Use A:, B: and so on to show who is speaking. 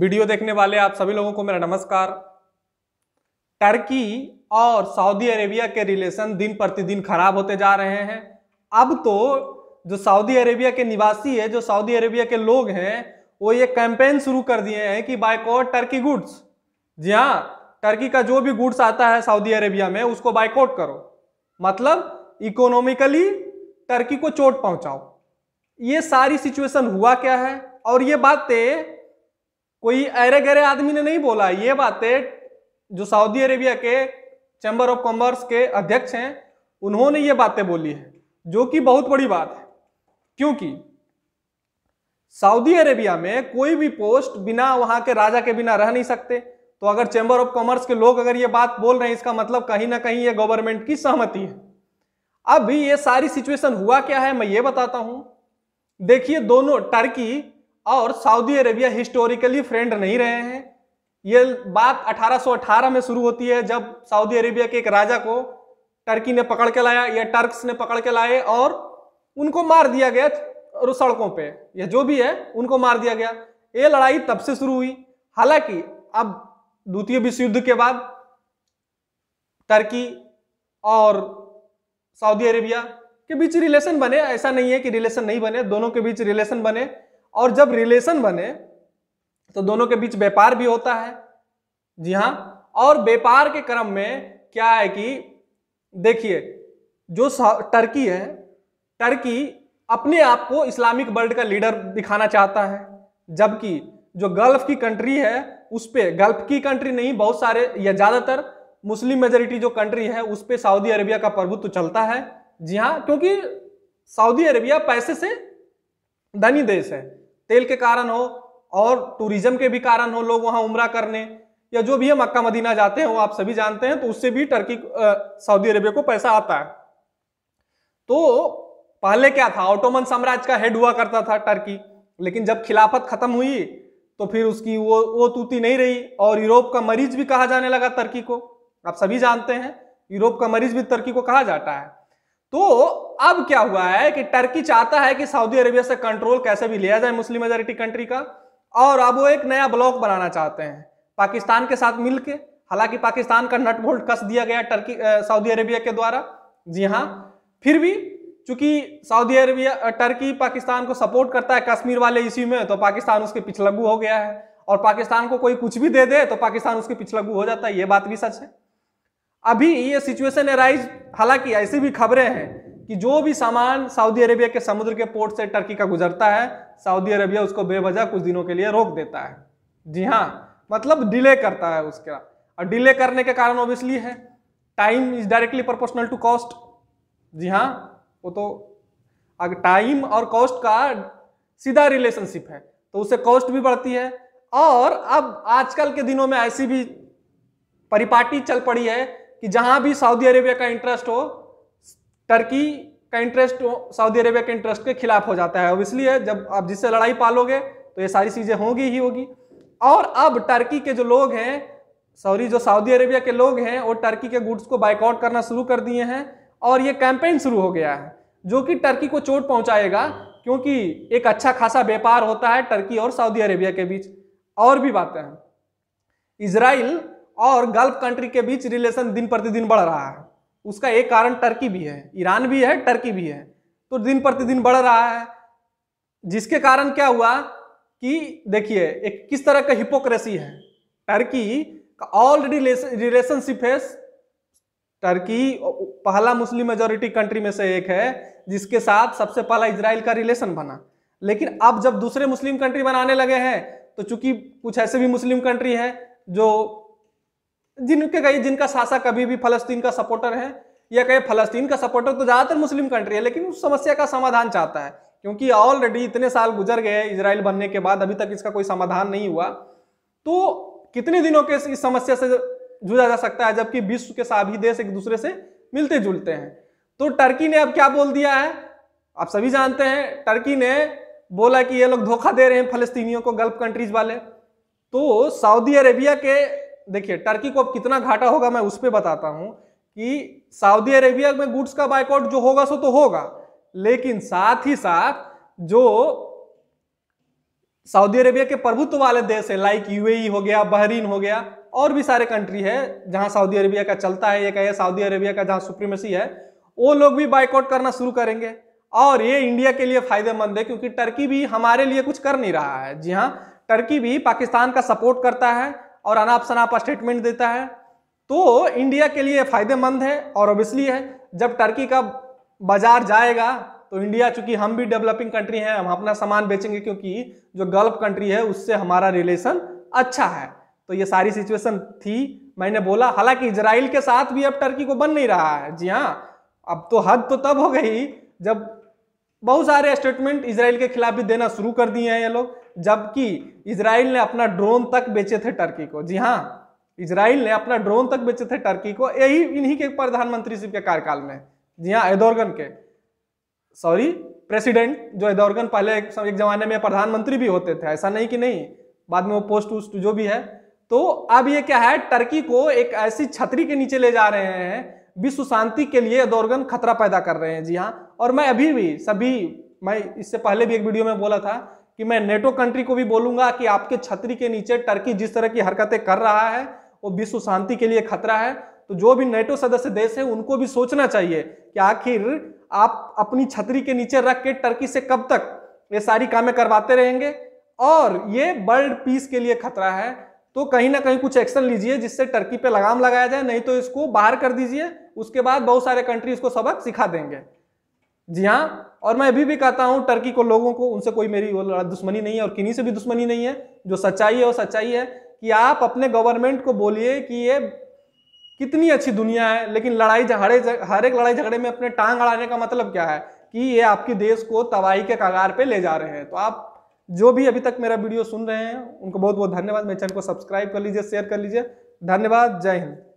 A: video देखने वाले आप सभी लोगों को मेरा नमस्कार टर्की और सऊदी अरेबिया के रिलेशन दिन प्रतिदिन खराब होते जा रहे हैं अब तो जो सऊदी अरेबिया के निवासी है जो सऊदी अरेबिया के लोग हैं वो ये कैंपेन शुरू कर दिए हैं कि बाइकआउट टर्की गुड्स जी हाँ टर्की का जो भी गुड्स आता है सऊदी अरेबिया में उसको बाइकआउट करो मतलब इकोनॉमिकली टर्की को चोट पहुंचाओ ये सारी सिचुएशन हुआ क्या है और ये बातें कोई अरे गहरे आदमी ने नहीं बोला ये बातें जो सऊदी अरेबिया के चैम्बर ऑफ कॉमर्स के अध्यक्ष हैं उन्होंने ये बातें बोली है जो कि बहुत बड़ी बात है क्योंकि सऊदी अरेबिया में कोई भी पोस्ट बिना वहां के राजा के बिना रह नहीं सकते तो अगर चैम्बर ऑफ कॉमर्स के लोग अगर ये बात बोल रहे हैं इसका मतलब कहीं ना कहीं ये गवर्नमेंट की सहमति है अब ये सारी सिचुएशन हुआ क्या है मैं ये बताता हूं देखिए दोनों टर्की और सऊदी अरेबिया हिस्टोरिकली फ्रेंड नहीं रहे हैं ये बात 1818 में शुरू होती है जब सऊदी अरेबिया के एक राजा को टर्की ने पकड़ के लाया या टर्क्स ने पकड़ के लाए और उनको मार दिया गया सड़कों पे या जो भी है उनको मार दिया गया ये लड़ाई तब से शुरू हुई हालांकि अब द्वितीय विश्व युद्ध के बाद टर्की और सऊदी अरेबिया के बीच रिलेशन बने ऐसा नहीं है कि रिलेशन नहीं बने दोनों के बीच रिलेशन बने और जब रिलेशन बने तो दोनों के बीच व्यापार भी होता है जी हाँ और व्यापार के क्रम में क्या है कि देखिए जो टर्की है टर्की अपने आप को इस्लामिक वर्ल्ड का लीडर दिखाना चाहता है जबकि जो गल्फ की कंट्री है उस पर गल्फ की कंट्री नहीं बहुत सारे या ज़्यादातर मुस्लिम मेजोरिटी जो कंट्री है उस पर सऊदी अरेबिया का प्रभुत्व चलता है जी हाँ क्योंकि सऊदी अरेबिया पैसे से धनी देश है तेल के कारण हो और टूरिज्म के भी कारण हो लोग वहां उम्र करने या जो भी है मक्का मदीना जाते हैं वो आप सभी जानते हैं तो उससे भी टर्की सऊदी अरेबिया को पैसा आता है तो पहले क्या था ऑटोमन साम्राज्य का हेड हुआ करता था टर्की लेकिन जब खिलाफत खत्म हुई तो फिर उसकी वो वो तूती नहीं रही और यूरोप का मरीज भी कहा जाने लगा तर्की को आप सभी जानते हैं यूरोप का मरीज भी तर्की को कहा जाता है तो अब क्या हुआ है कि टर्की चाहता है कि सऊदी अरेबिया से कंट्रोल कैसे भी लिया जाए मुस्लिम मेजोरिटी कंट्री का और अब वो एक नया ब्लॉक बनाना चाहते हैं पाकिस्तान के साथ मिलकर हालांकि पाकिस्तान का नट बोल्ट कस दिया गया टर्की सऊदी अरेबिया के द्वारा जी हाँ फिर भी चूंकि सऊदी अरेबिया टर्की पाकिस्तान को सपोर्ट करता है कश्मीर वाले इश्यू में तो पाकिस्तान उसके पिछलगू हो गया है और पाकिस्तान को कोई कुछ भी दे दे तो पाकिस्तान उसके पिछलगू हो जाता है ये बात भी सच है अभी ये सिचुएशन एराइज हालांकि ऐसी भी खबरें हैं कि जो भी सामान सऊदी अरेबिया के समुद्र के पोर्ट से टर्की का गुजरता है सऊदी अरेबिया उसको बेवजह कुछ दिनों के लिए रोक देता है जी हाँ मतलब डिले करता है उसका और डिले करने के कारण ऑब्वियसली है time is directly proportional to cost जी हाँ वो तो अगर टाइम और कॉस्ट का सीधा रिलेशनशिप है तो उससे कॉस्ट भी बढ़ती है और अब आजकल के दिनों में ऐसी भी परिपाटी चल पड़ी है कि जहां भी सऊदी अरेबिया का इंटरेस्ट हो टर्की का इंटरेस्ट सऊदी अरेबिया के इंटरेस्ट के खिलाफ हो जाता है इसलिए जब आप जिससे लड़ाई पालोगे तो ये सारी चीजें होंगी ही होगी और अब टर्की के जो लोग हैं सॉरी जो सऊदी अरेबिया के लोग हैं वो टर्की के गुड्स को बाइकआउट करना शुरू कर दिए हैं और ये कैंपेन शुरू हो गया है जो कि टर्की को चोट पहुंचाएगा क्योंकि एक अच्छा खासा व्यापार होता है टर्की और सऊदी अरेबिया के बीच और भी बातें हैं इसराइल और गल्फ कंट्री के बीच रिलेशन दिन प्रतिदिन बढ़ रहा है उसका एक कारण टर्की भी है ईरान भी है टर्की भी है तो दिन प्रतिदिन बढ़ रहा है जिसके कारण क्या हुआ कि देखिए एक किस तरह का हिपोक्रेसी है टर्की का ऑल रिलेशनशिप है टर्की पहला मुस्लिम मेजोरिटी कंट्री में से एक है जिसके साथ सबसे पहला इसराइल का रिलेशन बना लेकिन अब जब दूसरे मुस्लिम कंट्री बनाने लगे हैं तो चूंकि कुछ ऐसे भी मुस्लिम कंट्री है जो जिनके कही जिनका शासक कभी भी फलस्तीन का सपोर्टर है या कहे फलस्तीन का सपोर्टर तो ज़्यादातर मुस्लिम कंट्री है लेकिन उस समस्या का समाधान चाहता है क्योंकि ऑलरेडी इतने साल गुजर गए इसराइल बनने के बाद अभी तक इसका कोई समाधान नहीं हुआ तो कितने दिनों के इस समस्या से जूझा जा सकता है जबकि विश्व के सभी देश एक दूसरे से मिलते जुलते हैं तो टर्की ने अब क्या बोल दिया है आप सभी जानते हैं टर्की ने बोला कि ये लोग धोखा दे रहे हैं फलस्तीनियों को गल्फ कंट्रीज वाले तो सऊदी अरेबिया के देखिए टर्की को अब कितना घाटा होगा मैं उस पर बताता हूं कि सऊदी अरेबिया में गुड्स का बाइकआउट जो होगा सो तो होगा लेकिन साथ ही साथ जो सऊदी अरेबिया के प्रभुत्व वाले देश है लाइक यूएई हो गया बहरीन हो गया और भी सारे कंट्री है जहां सऊदी अरेबिया का चलता है ये कहे सऊदी अरेबिया का जहां सुप्रीमेसी है वो लोग भी बाइकआउट करना शुरू करेंगे और ये इंडिया के लिए फायदेमंद है क्योंकि टर्की भी हमारे लिए कुछ कर नहीं रहा है जी हाँ टर्की भी पाकिस्तान का सपोर्ट करता है और अनाप शनाप स्टेटमेंट देता है तो इंडिया के लिए फायदेमंद है और ऑब्वियसली है जब टर्की का बाजार जाएगा तो इंडिया चूंकि हम भी डेवलपिंग कंट्री हैं हम अपना सामान बेचेंगे क्योंकि जो गल्फ कंट्री है उससे हमारा रिलेशन अच्छा है तो ये सारी सिचुएशन थी मैंने बोला हालांकि इसराइल के साथ भी अब टर्की को बन नहीं रहा है जी हाँ अब तो हद तो तब हो गई जब बहुत सारे स्टेटमेंट इसराइल के खिलाफ भी देना शुरू कर दिए हैं ये लोग जबकि इसराइल ने अपना ड्रोन तक बेचे थे टर्की को जी हाँ इसराइल ने अपना ड्रोन तक बेचे थे टर्की को यही इन्हीं के प्रधानमंत्री सिंह के कार्यकाल में जी हाँ एदोर्गन के सॉरी प्रेसिडेंट जो एदोर्गन पहले एक, एक जमाने में प्रधानमंत्री भी होते थे ऐसा नहीं कि नहीं बाद में वो पोस्ट उस्ट जो भी है तो अब ये क्या है टर्की को एक ऐसी छतरी के नीचे ले जा रहे हैं विश्व शांति के लिए एदोर्गन खतरा पैदा कर रहे हैं जी हाँ और मैं अभी भी सभी मैं इससे पहले भी एक वीडियो में बोला था कि मैं नेटो कंट्री को भी बोलूंगा कि आपके छतरी के नीचे टर्की जिस तरह की हरकतें कर रहा है वो विश्व शांति के लिए खतरा है तो जो भी नेटो सदस्य देश है उनको भी सोचना चाहिए कि आखिर आप अपनी छतरी के नीचे रख के टर्की से कब तक ये सारी कामें करवाते रहेंगे और ये वर्ल्ड पीस के लिए खतरा है तो कहीं ना कहीं कुछ एक्शन लीजिए जिससे टर्की पे लगाम लगाया जाए नहीं तो इसको बाहर कर दीजिए उसके बाद बहुत सारे कंट्री इसको सबक सिखा देंगे जी हाँ और मैं अभी भी कहता हूँ टर्की को लोगों को उनसे कोई मेरी दुश्मनी नहीं है और किन्हीं से भी दुश्मनी नहीं है जो सच्चाई है वो सच्चाई है कि आप अपने गवर्नमेंट को बोलिए कि ये कितनी अच्छी दुनिया है लेकिन लड़ाई झगड़े हर एक लड़ाई झगड़े में अपने टांग अड़ाने का मतलब क्या है कि ये आपके देश को तबाही के कगार पे ले जा रहे हैं तो आप जो भी अभी तक मेरा वीडियो सुन रहे हैं उनको बहुत बहुत धन्यवाद मेरे चैनल को सब्सक्राइब कर लीजिए शेयर कर लीजिए धन्यवाद जय हिंद